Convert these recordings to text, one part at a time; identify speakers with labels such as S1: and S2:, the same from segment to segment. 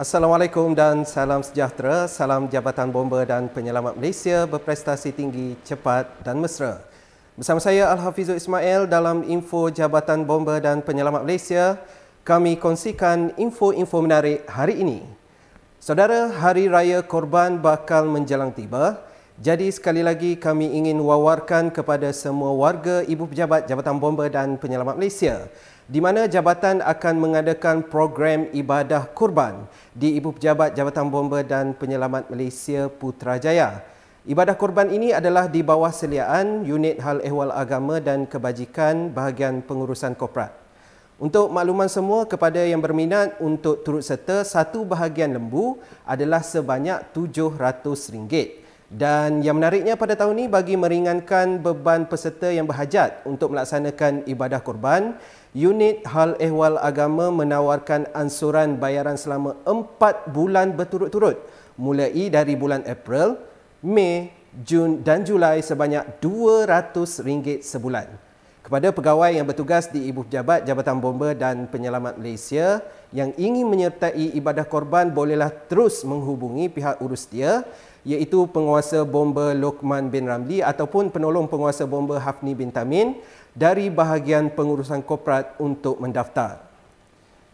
S1: Assalamualaikum dan salam sejahtera. Salam Jabatan Bomber dan Penyelamat Malaysia berprestasi tinggi, cepat dan mesra. Bersama saya Al-Hafizul Ismail dalam info Jabatan Bomber dan Penyelamat Malaysia, kami kongsikan info-info menarik hari ini. Saudara, Hari Raya Korban bakal menjelang tiba. Jadi sekali lagi kami ingin wawarkan kepada semua warga ibu pejabat Jabatan Bomber dan Penyelamat Malaysia di mana jabatan akan mengadakan program ibadah kurban di Ibu Pejabat Jabatan Bomba dan Penyelamat Malaysia Putrajaya. Ibadah kurban ini adalah di bawah seliaan Unit Hal Ehwal Agama dan Kebajikan bahagian pengurusan korporat. Untuk makluman semua kepada yang berminat untuk turut serta, satu bahagian lembu adalah sebanyak RM700. Dan yang menariknya pada tahun ini bagi meringankan beban peserta yang berhajat untuk melaksanakan ibadah korban, unit hal ehwal agama menawarkan ansuran bayaran selama 4 bulan berturut-turut mulai dari bulan April, Mei, Jun dan Julai sebanyak RM200 sebulan. Kepada pegawai yang bertugas di Ibu Pejabat Jabatan Bomba dan Penyelamat Malaysia yang ingin menyertai ibadah korban bolehlah terus menghubungi pihak urus dia iaitu penguasa bomba Lokman bin Ramli ataupun penolong penguasa bomba Hafni bin Tamin dari bahagian pengurusan korporat untuk mendaftar.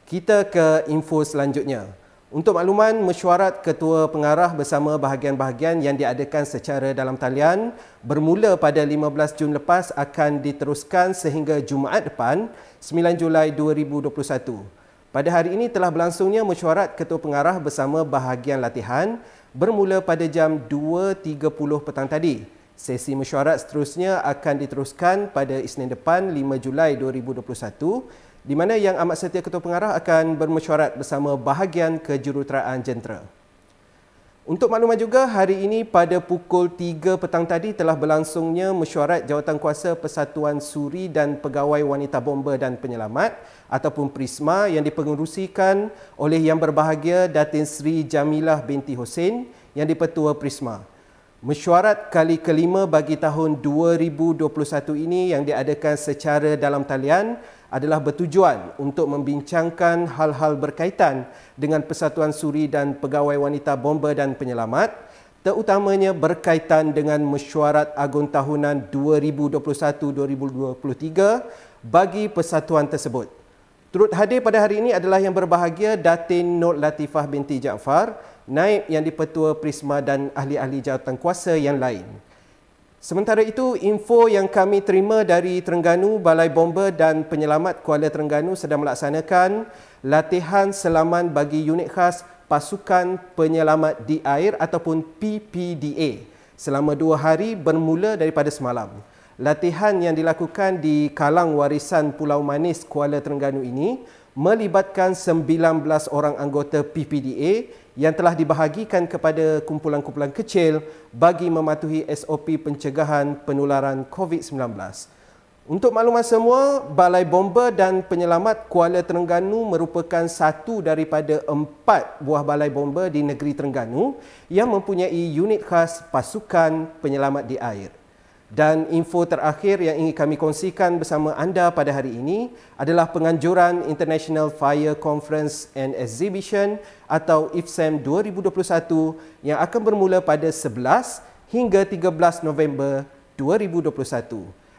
S1: Kita ke info selanjutnya. Untuk makluman, mesyuarat ketua pengarah bersama bahagian-bahagian yang diadakan secara dalam talian bermula pada 15 Jun lepas akan diteruskan sehingga Jumaat depan 9 Julai 2021. Pada hari ini telah berlangsungnya mesyuarat ketua pengarah bersama bahagian latihan bermula pada jam 2.30 petang tadi. Sesi mesyuarat seterusnya akan diteruskan pada Isnin depan 5 Julai 2021 di mana Yang Amat Setia Ketua Pengarah akan bermesyuarat bersama bahagian kejuruteraan jentera. Untuk makluman juga, hari ini pada pukul 3 petang tadi telah berlangsungnya mesyuarat Jawatan Kuasa Persatuan Suri dan Pegawai Wanita Bomba dan Penyelamat ataupun PRISMA yang dipengerusikan oleh yang berbahagia Datin Sri Jamilah binti Hussein yang dipertua PRISMA. Mesyuarat kali kelima bagi tahun 2021 ini yang diadakan secara dalam talian adalah bertujuan untuk membincangkan hal-hal berkaitan dengan Persatuan Suri dan Pegawai Wanita Bomba dan Penyelamat terutamanya berkaitan dengan mesyuarat agun tahunan 2021-2023 bagi persatuan tersebut. Turut hadir pada hari ini adalah yang berbahagia Datin Nur Latifah binti Jaafar, naib yang dipertua Prisma dan ahli-ahli kuasa yang lain. Sementara itu, info yang kami terima dari Terengganu, Balai Bomber dan Penyelamat Kuala Terengganu sedang melaksanakan latihan selaman bagi unit khas Pasukan Penyelamat di Air ataupun PPDA selama dua hari bermula daripada semalam latihan yang dilakukan di Kalang Warisan Pulau Manis Kuala Terengganu ini melibatkan 19 orang anggota PPDA yang telah dibahagikan kepada kumpulan-kumpulan kecil bagi mematuhi SOP pencegahan penularan COVID-19. Untuk maklumat semua, Balai Bomber dan Penyelamat Kuala Terengganu merupakan satu daripada empat buah Balai Bomber di negeri Terengganu yang mempunyai unit khas pasukan penyelamat di air. Dan info terakhir yang ingin kami kongsikan bersama anda pada hari ini adalah penganjuran International Fire Conference and Exhibition atau IFSEM 2021 yang akan bermula pada 11 hingga 13 November 2021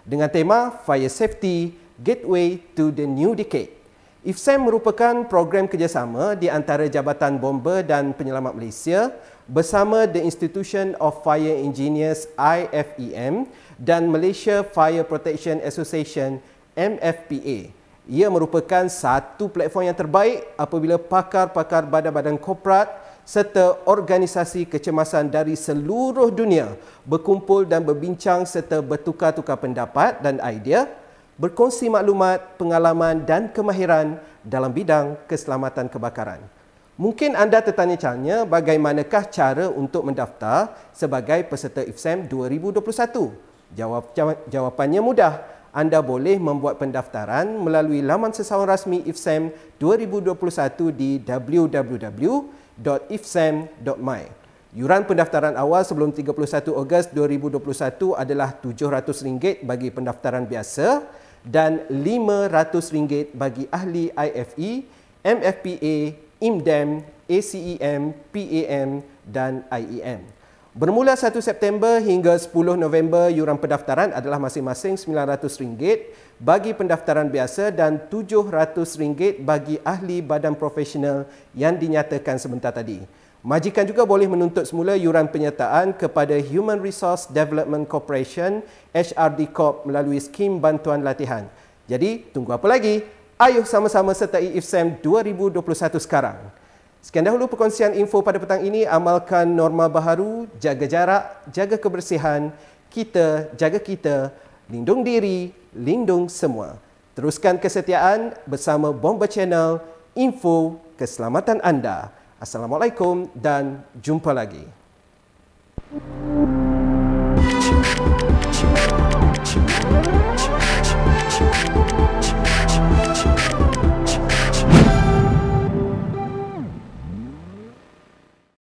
S1: dengan tema Fire Safety Gateway to the New Decade. IFSEM merupakan program kerjasama di antara Jabatan Bomber dan Penyelamat Malaysia bersama The Institution of Fire Engineers IFEM dan Malaysia Fire Protection Association MFPA. Ia merupakan satu platform yang terbaik apabila pakar-pakar badan-badan korporat serta organisasi kecemasan dari seluruh dunia berkumpul dan berbincang serta bertukar-tukar pendapat dan idea, berkongsi maklumat, pengalaman dan kemahiran dalam bidang keselamatan kebakaran. Mungkin anda tertanya-tanya bagaimanakah cara untuk mendaftar sebagai peserta IFSEM 2021? Jawab, jawapannya mudah. Anda boleh membuat pendaftaran melalui laman sesawang rasmi IFSEM 2021 di www.ifsem.my. Yuran pendaftaran awal sebelum 31 Ogos 2021 adalah RM700 bagi pendaftaran biasa dan RM500 bagi ahli IFE, MFPA IMDEM, ACEM, PAM dan IEM. Bermula 1 September hingga 10 November, yuran pendaftaran adalah masing-masing RM900 bagi pendaftaran biasa dan RM700 bagi ahli badan profesional yang dinyatakan sebentar tadi. Majikan juga boleh menuntut semula yuran penyertaan kepada Human Resource Development Corporation, HRD Corp melalui skim bantuan latihan. Jadi, tunggu apa lagi? Ayuh sama-sama sertai IFSEM 2021 sekarang. Sekian dahulu perkongsian info pada petang ini. Amalkan norma baharu, jaga jarak, jaga kebersihan. Kita jaga kita, lindung diri, lindung semua. Teruskan kesetiaan bersama Bomba Channel, info keselamatan anda. Assalamualaikum dan jumpa lagi. Thank you.